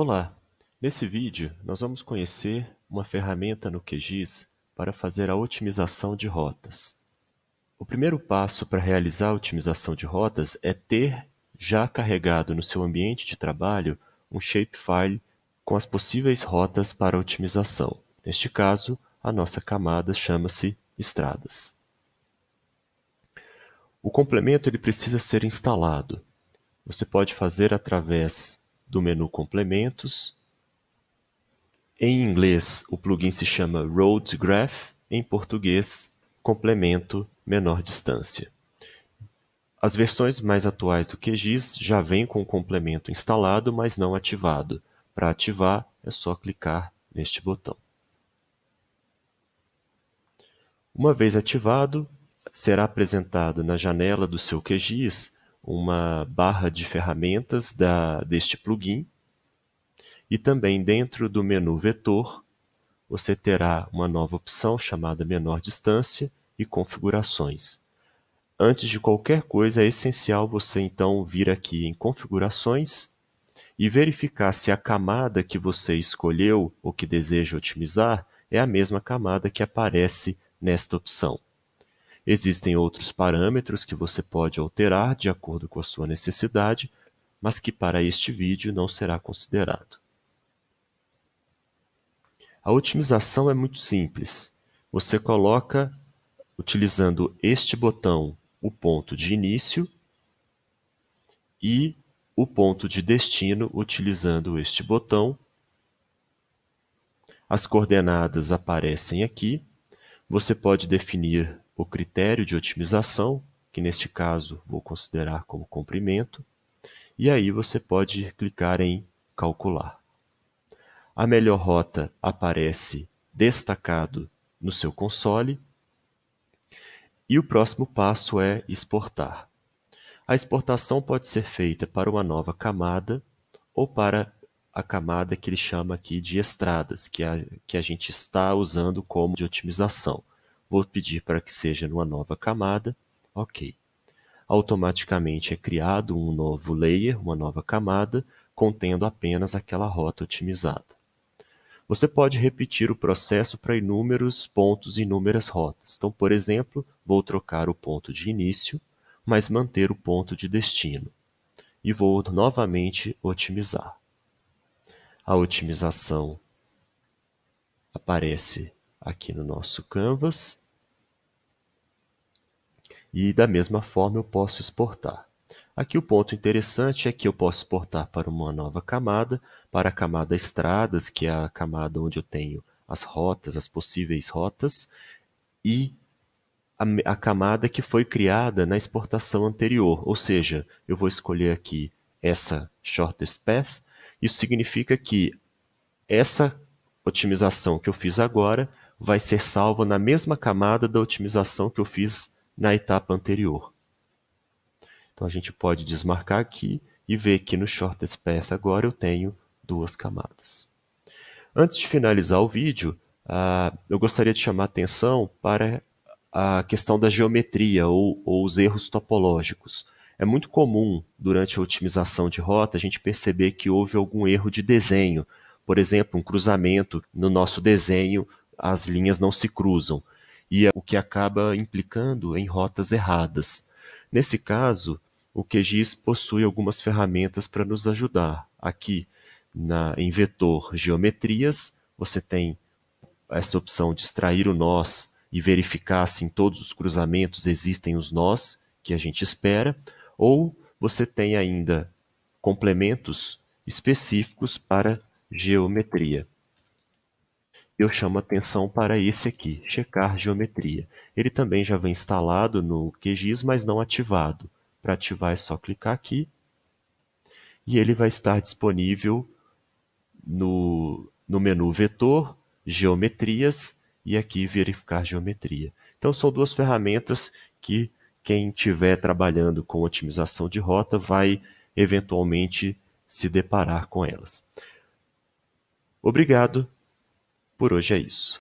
Olá! Nesse vídeo, nós vamos conhecer uma ferramenta no QGIS para fazer a otimização de rotas. O primeiro passo para realizar a otimização de rotas é ter já carregado no seu ambiente de trabalho um shapefile com as possíveis rotas para otimização. Neste caso, a nossa camada chama-se estradas. O complemento ele precisa ser instalado. Você pode fazer através do menu Complementos. Em inglês, o plugin se chama Road Graph, em português, Complemento Menor Distância. As versões mais atuais do QGIS já vêm com o complemento instalado, mas não ativado. Para ativar, é só clicar neste botão. Uma vez ativado, será apresentado na janela do seu QGIS uma barra de ferramentas da, deste plugin. E também dentro do menu vetor, você terá uma nova opção chamada menor distância e configurações. Antes de qualquer coisa, é essencial você então vir aqui em configurações e verificar se a camada que você escolheu ou que deseja otimizar é a mesma camada que aparece nesta opção. Existem outros parâmetros que você pode alterar de acordo com a sua necessidade, mas que para este vídeo não será considerado. A otimização é muito simples. Você coloca, utilizando este botão, o ponto de início e o ponto de destino, utilizando este botão. As coordenadas aparecem aqui. Você pode definir o critério de otimização, que neste caso vou considerar como comprimento, e aí você pode clicar em calcular. A melhor rota aparece destacado no seu console e o próximo passo é exportar. A exportação pode ser feita para uma nova camada ou para a camada que ele chama aqui de estradas, que a, que a gente está usando como de otimização. Vou pedir para que seja numa nova camada, ok. Automaticamente é criado um novo layer, uma nova camada, contendo apenas aquela rota otimizada. Você pode repetir o processo para inúmeros pontos e inúmeras rotas. Então, por exemplo, vou trocar o ponto de início, mas manter o ponto de destino. E vou novamente otimizar. A otimização aparece aqui no nosso canvas. E da mesma forma eu posso exportar. Aqui o ponto interessante é que eu posso exportar para uma nova camada, para a camada estradas, que é a camada onde eu tenho as rotas, as possíveis rotas, e a, a camada que foi criada na exportação anterior. Ou seja, eu vou escolher aqui essa shortest path. Isso significa que essa otimização que eu fiz agora vai ser salva na mesma camada da otimização que eu fiz na etapa anterior. Então a gente pode desmarcar aqui e ver que no Shortest Path agora eu tenho duas camadas. Antes de finalizar o vídeo, uh, eu gostaria de chamar a atenção para a questão da geometria ou, ou os erros topológicos. É muito comum, durante a otimização de rota, a gente perceber que houve algum erro de desenho. Por exemplo, um cruzamento no nosso desenho as linhas não se cruzam, e é o que acaba implicando em rotas erradas. Nesse caso, o QGIS possui algumas ferramentas para nos ajudar. Aqui, na, em vetor geometrias, você tem essa opção de extrair o nós e verificar se em todos os cruzamentos existem os nós que a gente espera, ou você tem ainda complementos específicos para geometria. Eu chamo atenção para esse aqui, checar geometria. Ele também já vem instalado no QGIS, mas não ativado. Para ativar é só clicar aqui. E ele vai estar disponível no, no menu Vetor, Geometrias e aqui Verificar Geometria. Então são duas ferramentas que quem estiver trabalhando com otimização de rota vai eventualmente se deparar com elas. Obrigado por hoje é isso.